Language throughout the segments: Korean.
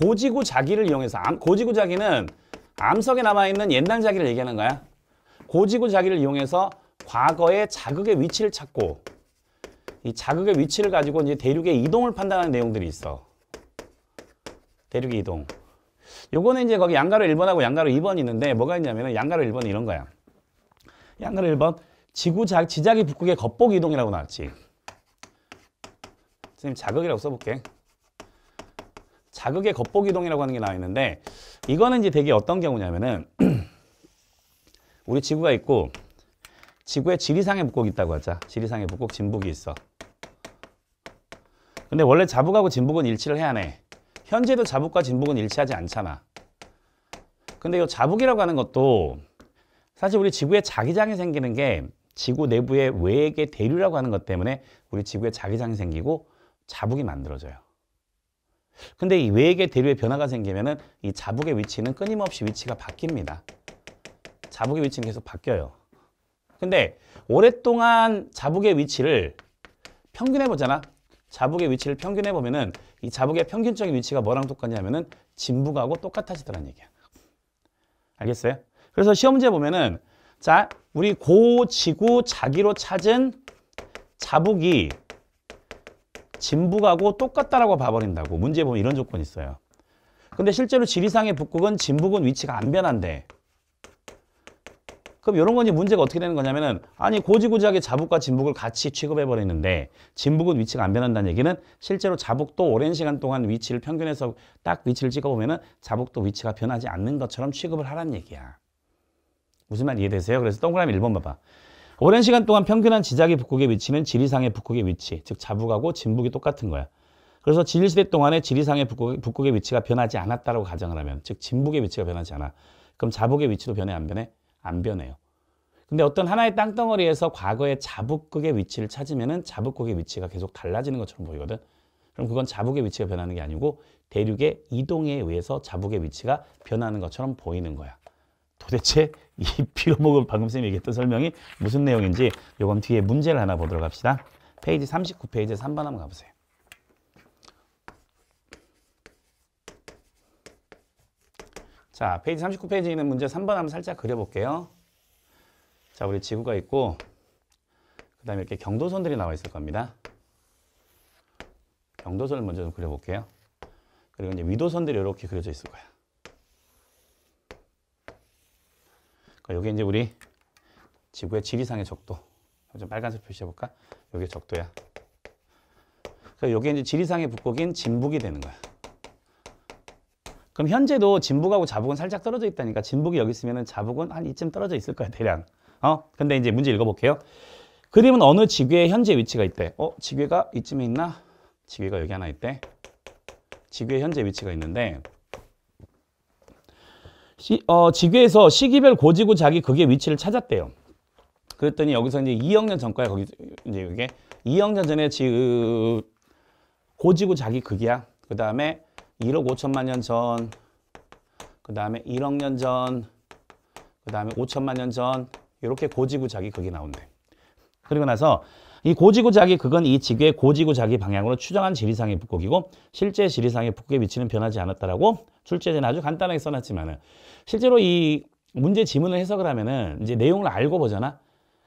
고지구 자기를 이용해서 암, 고지구 자기는 암석에 남아있는 옛날 자기를 얘기하는 거야. 고지구 자기를 이용해서 과거의 자극의 위치를 찾고 이 자극의 위치를 가지고 이제 대륙의 이동을 판단하는 내용들이 있어. 대륙의 이동. 요거는 이제 거기 양가로 1번하고 양가로 2번이 있는데 뭐가 있냐면은 양가로 1번은 이런 거야. 양가로 1번 지구 자, 지자기 북극의 겉복 이동이라고 나왔지. 선생님 자극이라고 써볼게. 자극의 겉보기동이라고 하는 게 나와 있는데 이거는 이제 되게 어떤 경우냐면은 우리 지구가 있고 지구의 지리상에 북극이 있다고 하자. 지리상에 북극, 진북이 있어. 근데 원래 자북하고 진북은 일치를 해야 해. 현재도 자북과 진북은 일치하지 않잖아. 근데 이 자북이라고 하는 것도 사실 우리 지구의 자기장이 생기는 게 지구 내부의 외액의 대류라고 하는 것 때문에 우리 지구의 자기장이 생기고 자북이 만들어져요. 근데 이 외액의 대류의 변화가 생기면은 이 자북의 위치는 끊임없이 위치가 바뀝니다. 자북의 위치는 계속 바뀌어요. 근데 오랫동안 자북의 위치를 평균해 보잖아. 자북의 위치를 평균해 보면은 이 자북의 평균적인 위치가 뭐랑 똑같냐면은 진북하고 똑같아지더란 얘기야. 알겠어요? 그래서 시험 문제 보면은 자, 우리 고 지구 자기로 찾은 자북이 진북하고 똑같다라고 봐버린다고. 문제 보면 이런 조건이 있어요. 근데 실제로 지리상의 북극은 진북은 위치가 안변한데 그럼 이런 건이 문제가 어떻게 되는 거냐면은 아니 고지고지하게 자북과 진북을 같이 취급해 버리는데 진북은 위치가 안 변한다는 얘기는 실제로 자북도 오랜 시간 동안 위치를 평균해서 딱 위치를 찍어 보면은 자북도 위치가 변하지 않는 것처럼 취급을 하라는 얘기야. 무슨 말 이해되세요? 그래서 동그라미 1번 봐봐. 오랜 시간 동안 평균한 지자기 북극의 위치는 지리상의 북극의 위치, 즉 자북하고 진북이 똑같은 거야. 그래서 진리시대 동안에 지리상의 북극, 북극의 위치가 변하지 않았다고 가정을 하면, 즉 진북의 위치가 변하지 않아. 그럼 자북의 위치도 변해 안 변해? 안 변해요. 근데 어떤 하나의 땅덩어리에서 과거의 자북극의 위치를 찾으면은 자북극의 위치가 계속 달라지는 것처럼 보이거든. 그럼 그건 자북의 위치가 변하는 게 아니고 대륙의 이동에 의해서 자북의 위치가 변하는 것처럼 보이는 거야. 도대체 이 빌어먹은 방금 선생님이 얘기했던 설명이 무슨 내용인지 요건 뒤에 문제를 하나 보도록 합시다. 페이지 3 9페이지 3번 한번 가보세요. 자, 페이지 39페이지에 있는 문제 3번 한번 살짝 그려볼게요. 자, 우리 지구가 있고 그 다음에 이렇게 경도선들이 나와 있을 겁니다. 경도선을 먼저 좀 그려볼게요. 그리고 이제 위도선들이 이렇게 그려져 있을 거야. 여기 이제 우리 지구의 지리상의 적도. 좀 빨간색 표시해볼까? 여기 적도야. 여기 이제 지리상의 북극인 진북이 되는 거야. 그럼 현재도 진북하고 자북은 살짝 떨어져 있다니까 진북이 여기 있으면 자북은 한 이쯤 떨어져 있을 거야 대략 어 근데 이제 문제 읽어볼게요 그림은 어느 지구의 현재 위치가 있대 어지구가 이쯤에 있나 지구가 여기 하나 있대 지구의 현재 위치가 있는데 시, 어, 지구에서 시기별 고지고 자기 그게 위치를 찾았대요. 그랬더니 여기서 이제 2억 년 전과야 거기 이제 이게 2억 년 전에 지 고지고 자기 극이야. 그 다음에 1억 5천만 년 전, 그 다음에 1억 년 전, 그 다음에 5천만 년전 이렇게 고지고 자기 극이 나온대. 그리고 나서 이 고지구자기 그건 이 지구의 고지구자기 방향으로 추정한 지리상의 북극이고 실제 지리상의 북극의 위치는 변하지 않았다라고 출제된 아주 간단하게 써놨지만은 실제로 이 문제 지문을 해석을 하면은 이제 내용을 알고 보잖아.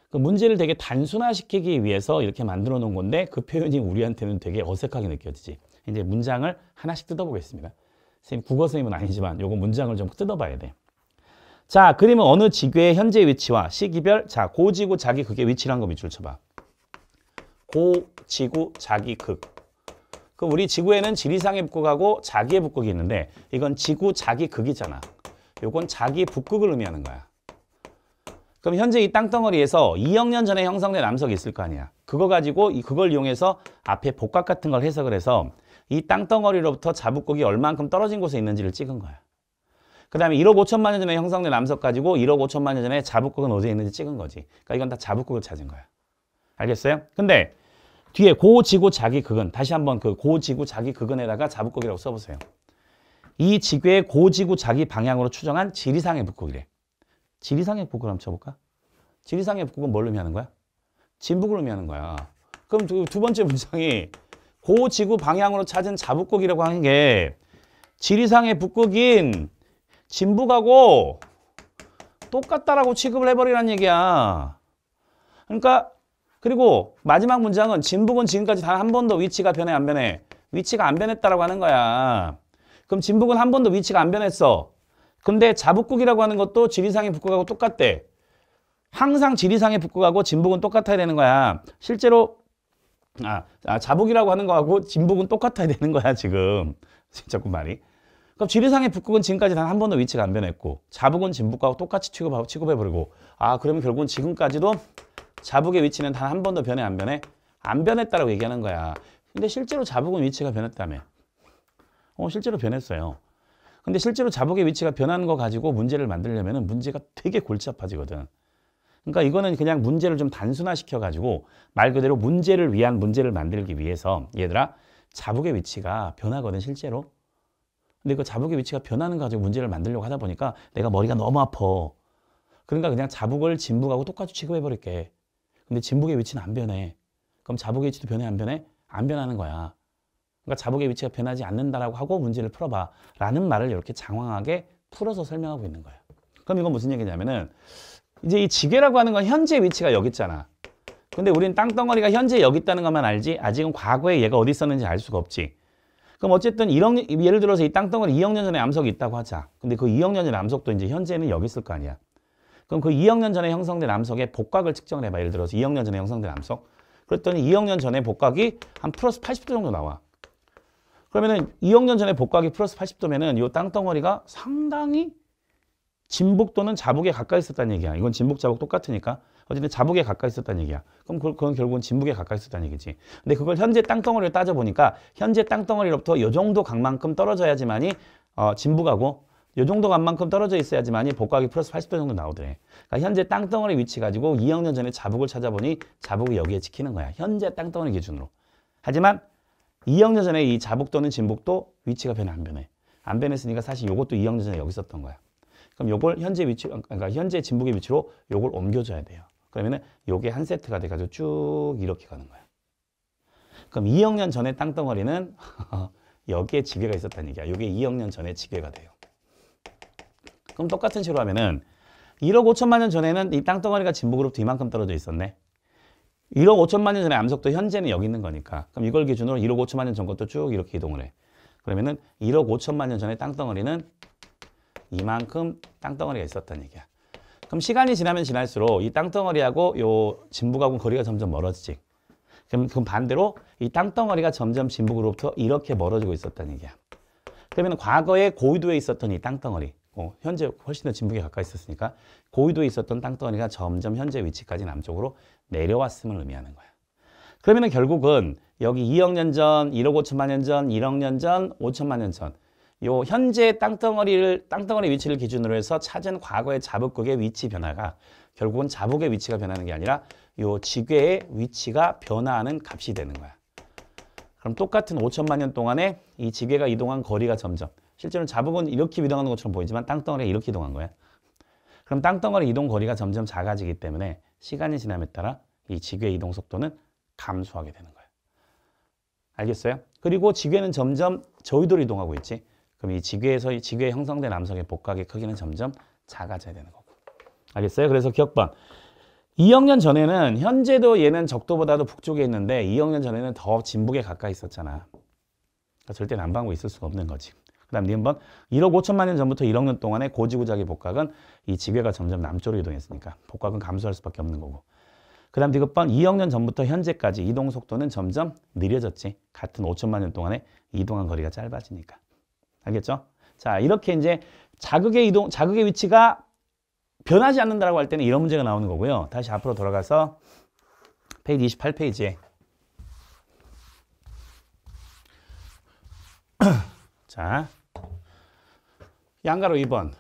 그 문제를 되게 단순화시키기 위해서 이렇게 만들어 놓은 건데 그 표현이 우리한테는 되게 어색하게 느껴지지. 이제 문장을 하나씩 뜯어보겠습니다. 선생님 국어 선생님은 아니지만 요거 문장을 좀 뜯어봐야 돼. 자 그림은 어느 지구의 현재 위치와 시기별 자 고지구 자기 그게 위치란 거 밑줄 쳐봐. 고지구 자기극. 그럼 우리 지구에는 지리상의 북극하고 자기의 북극이 있는데 이건 지구 자기극이잖아. 이건 자기 북극을 의미하는 거야. 그럼 현재 이 땅덩어리에서 2억 년 전에 형성된 암석이 있을 거 아니야. 그거 가지고 이 그걸 이용해서 앞에 복각 같은 걸 해석을 해서 이 땅덩어리로부터 자북극이 얼만큼 떨어진 곳에 있는지를 찍은 거야. 그 다음에 1억 5천만 년 전에 형성된 암석 가지고 1억 5천만 년 전에 자북극은 어디에 있는지 찍은 거지. 그러니까 이건 다 자북극을 찾은 거야. 알겠어요? 근데 뒤에 고지구 자기 극은 다시 한번 그 고지구 자기 극은에다가 자북극이라고 써보세요. 이 지구의 고지구 자기 방향으로 추정한 지리상의 북극이래. 지리상의 북극을 한번 쳐볼까? 지리상의 북극은 뭘 의미하는 거야? 진북을 의미하는 거야. 그럼 두, 두 번째 문장이 고지구 방향으로 찾은 자북극이라고 하는 게 지리상의 북극인 진북하고 똑같다라고 취급을 해버리는 얘기야. 그러니까 그리고 마지막 문장은 진북은 지금까지 단 한 번도 위치가 변해 안 변해. 위치가 안 변했다라고 하는 거야. 그럼 진북은 한 번도 위치가 안 변했어. 근데 자북국이라고 하는 것도 지리상의 북극하고 똑같대. 항상 지리상의 북극하고 진북은 똑같아야 되는 거야. 실제로 아, 아 자북이라고 하는 거하고 진북은 똑같아야 되는 거야 지금. 진짜 꾸 말이. 그럼 지리상의 북극은 지금까지 단 한 번도 위치가 안 변했고 자북은 진북하고 똑같이 취급하고 취급해버리고 아 그러면 결국은 지금까지도 자북의 위치는 단 한 번도 변해 안 변해? 안 변했다라고 얘기하는 거야. 근데 실제로 자북은 위치가 변했다며. 어, 실제로 변했어요. 근데 실제로 자북의 위치가 변한 거 가지고 문제를 만들려면 문제가 되게 골치 아파지거든. 그러니까 이거는 그냥 문제를 좀 단순화시켜 가지고 말 그대로 문제를 위한 문제를 만들기 위해서 얘들아 자북의 위치가 변하거든 실제로. 근데 그 자북의 위치가 변하는 거 가지고 문제를 만들려고 하다 보니까 내가 머리가 너무 아파. 그러니까 그냥 자북을 진북하고 똑같이 취급해버릴게. 근데 진북의 위치는 안 변해. 그럼 자북의 위치도 변해 안 변해? 안 변하는 거야. 그러니까 자북의 위치가 변하지 않는다라고 하고 문제를 풀어봐. 라는 말을 이렇게 장황하게 풀어서 설명하고 있는 거야. 그럼 이건 무슨 얘기냐면은 이제 이지계라고 하는 건 현재 위치가 여기 있잖아. 근데 우린 땅덩어리가 현재 여기 있다는 것만 알지 아직은 과거에 얘가 어디 있었는지 알 수가 없지. 그럼 어쨌든 1억 예를 들어서 이 땅덩어리 2억 년 전에 암석이 있다고 하자. 근데 그 2억 년전에 암석도 이제 현재는 여기 있을 거 아니야. 그럼 그 2억 년 전에 형성된 암석의 복각을 측정을 해봐. 예를 들어서 2억 년 전에 형성된 암석. 그랬더니 2억 년 전에 복각이 한 플러스 80도 정도 나와. 그러면은 2억 년 전에 복각이 플러스 80도면은 요 땅덩어리가 상당히 진북 또는 자북에 가까이 있었다는 얘기야. 이건 진북자북 똑같으니까. 어쨌든 자북에 가까이 있었다는 얘기야. 그럼 그, 그건 결국은 진북에 가까이 있었다는 얘기지. 근데 그걸 현재 땅덩어리를 따져보니까 현재 땅덩어리로부터 요 정도 각만큼 떨어져야지만이 어, 진북하고 요 정도 간만큼 떨어져 있어야지만이 복각이 플러스 80도 정도 나오더래. 그러니까 현재 땅덩어리 위치 가지고 2억 년 전에 자북을 찾아보니 자북이 여기에 찍히는 거야. 현재 땅덩어리 기준으로. 하지만 2억 년 전에 이 자북 또는 진북도 위치가 변해 안 변해. 안 변했으니까 사실 요것도 2억 년 전에 여기 있었던 거야. 그럼 요걸 현재 위치 그러니까 현재 진북의 위치로 요걸 옮겨줘야 돼요. 그러면은 요게 한 세트가 돼가지고 쭉 이렇게 가는 거야. 그럼 2억 년 전에 땅덩어리는 여기에 지게가 있었다는 얘기야. 요게 2억 년 전에 지게가 돼요. 그럼 똑같은 식으로 하면은 1억 5천만 년 전에는 이 땅덩어리가 진보그룹도 이만큼 떨어져 있었네. 1억 5천만 년 전에 암석도 현재는 여기 있는 거니까. 그럼 이걸 기준으로 1억 5천만 년 전 것도 쭉 이렇게 이동을 해. 그러면은 1억 5천만 년 전에 땅덩어리는 이만큼 땅덩어리가 있었다는 얘기야. 그럼 시간이 지나면 지날수록 이 땅덩어리하고 요 진북하고 거리가 점점 멀어지지. 그럼, 그럼 반대로 이 땅덩어리가 점점 진북으로부터 이렇게 멀어지고 있었다는 얘기야. 그러면 과거에 고위도에 있었던 이 땅덩어리 어, 현재 훨씬 더 진북에 가까이 있었으니까 고위도에 있었던 땅덩어리가 점점 현재 위치까지 남쪽으로 내려왔음을 의미하는 거야. 그러면 결국은 여기 2억 년 전, 1억 5천만 년 전, 1억 년 전, 5천만 년 전. 요 현재 땅덩어리를 땅덩어리 위치를 기준으로 해서 찾은 과거의 자북극의 위치 변화가 결국은 자북의 위치가 변하는 게 아니라 요 지괴의 위치가 변화하는 값이 되는 거야. 그럼 똑같은 5천만 년 동안에 이 지괴가 이동한 거리가 점점 실제로는 자북은 이렇게 이동하는 것처럼 보이지만 땅덩어리가 이렇게 이동한 거예요. 그럼 땅덩어리 이동 거리가 점점 작아지기 때문에 시간이 지남에 따라 이 지구의 이동 속도는 감소하게 되는 거예 알겠어요? 그리고 지구는 점점 저위도로 이동하고 있지. 그럼 이 지구에서 지구에 형성된 암석의 복각의 크기는 점점 작아져야 되는 거고. 알겠어요? 그래서 기억방. 2억 년 전에는 현재도 얘는 적도보다도 북쪽에 있는데 2억 년 전에는 더 진북에 가까이 있었잖아. 그러니까 절대 남반구 있을 수가 없는 거지. 다음 니번 1억 5천만 년 전부터 1억 년 동안의 고지구자기 복각은 이 지괴가 점점 남쪽으로 이동했으니까 복각은 감소할 수밖에 없는 거고 그 다음 디번 2억 년 전부터 현재까지 이동 속도는 점점 느려졌지 같은 5천만 년 동안에 이동한 거리가 짧아지니까 알겠죠? 자 이렇게 이제 자극의 이동 자극의 위치가 변하지 않는다라고 할 때는 이런 문제가 나오는 거고요 다시 앞으로 돌아가서 페이지 28페이지에 자 양가로 2번.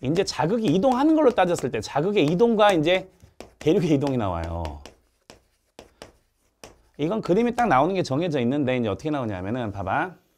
이제 자극이 이동하는 걸로 따졌을 때 자극의 이동과 이제 대륙의 이동이 나와요. 이건 그림이 딱 나오는 게 정해져 있는데 이제 어떻게 나오냐면은 봐봐.